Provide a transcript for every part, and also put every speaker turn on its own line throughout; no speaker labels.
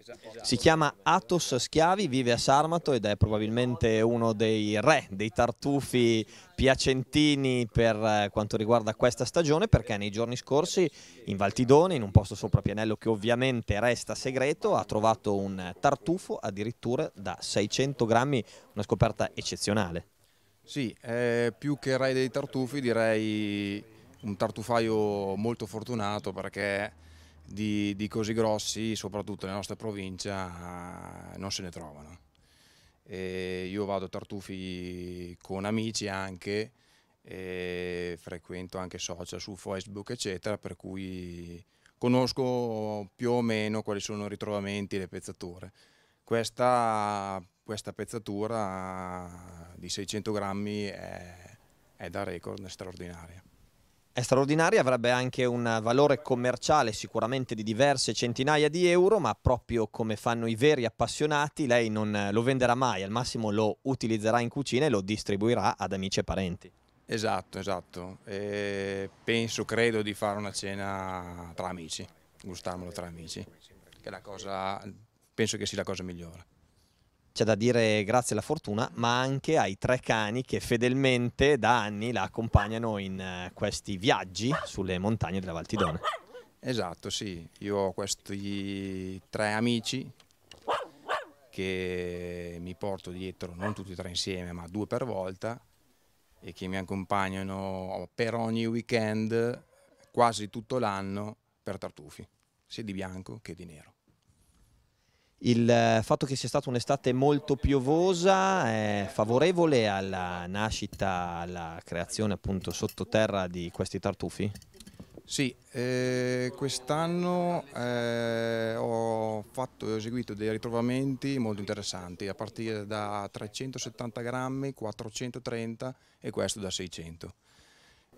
Esatto. Si chiama Atos Schiavi, vive a Sarmato ed è probabilmente uno dei re, dei tartufi piacentini per eh, quanto riguarda questa stagione perché nei giorni scorsi in Valtidone, in un posto sopra Pianello che ovviamente resta segreto, ha trovato un tartufo addirittura da 600 grammi, una scoperta eccezionale.
Sì, eh, più che re dei tartufi direi un tartufaio molto fortunato perché di, di così grossi, soprattutto nella nostra provincia, non se ne trovano. E io vado a tartufi con amici anche, e frequento anche social su Facebook, eccetera, per cui conosco più o meno quali sono i ritrovamenti, le pezzature. Questa, questa pezzatura di 600 grammi è, è da record straordinaria è straordinaria,
avrebbe anche un valore commerciale sicuramente di diverse centinaia di euro, ma proprio come fanno i veri appassionati, lei non lo venderà mai, al massimo lo utilizzerà in cucina e lo distribuirà ad amici e parenti.
Esatto, esatto. E penso, credo di fare una cena tra amici, gustarmelo tra amici, che cosa, penso che sia la cosa migliore
c'è da dire grazie alla fortuna, ma anche ai tre cani che fedelmente da anni la accompagnano in eh, questi viaggi sulle montagne della Valtidone.
Esatto, sì, io ho questi tre amici che mi porto dietro, non tutti e tre insieme, ma due per volta e che mi accompagnano per ogni weekend quasi tutto l'anno per tartufi, sia di bianco che di nero.
Il eh, fatto che sia stata un'estate molto piovosa è favorevole alla nascita, alla creazione appunto sottoterra di questi tartufi?
Sì, eh, quest'anno eh, ho, ho, eseguito dei ritrovamenti molto interessanti, a partire da 370 grammi, 430 e questo da 600.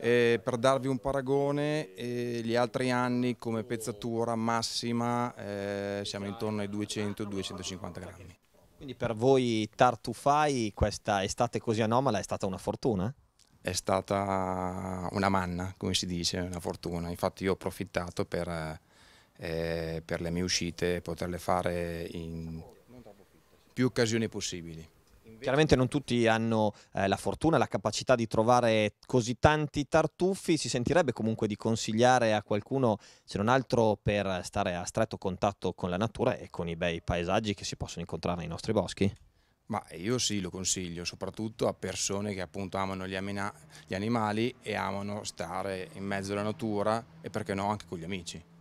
Eh, per darvi un paragone, eh, gli altri anni come pezzatura massima eh, siamo intorno ai 200-250 grammi. Quindi per voi tartufai questa estate
così anomala è stata una fortuna?
È stata una manna, come si dice, una fortuna. Infatti io ho approfittato per, eh, eh, per le mie uscite poterle fare in più occasioni possibili. Chiaramente non tutti hanno
eh, la fortuna, la capacità di trovare così tanti tartuffi, si sentirebbe comunque di consigliare a qualcuno, se non altro per stare a stretto contatto con la natura e con i
bei paesaggi che si possono incontrare nei nostri boschi? Ma io sì, lo consiglio, soprattutto a persone che appunto amano gli, gli animali e amano stare in mezzo alla natura e perché no anche con gli amici.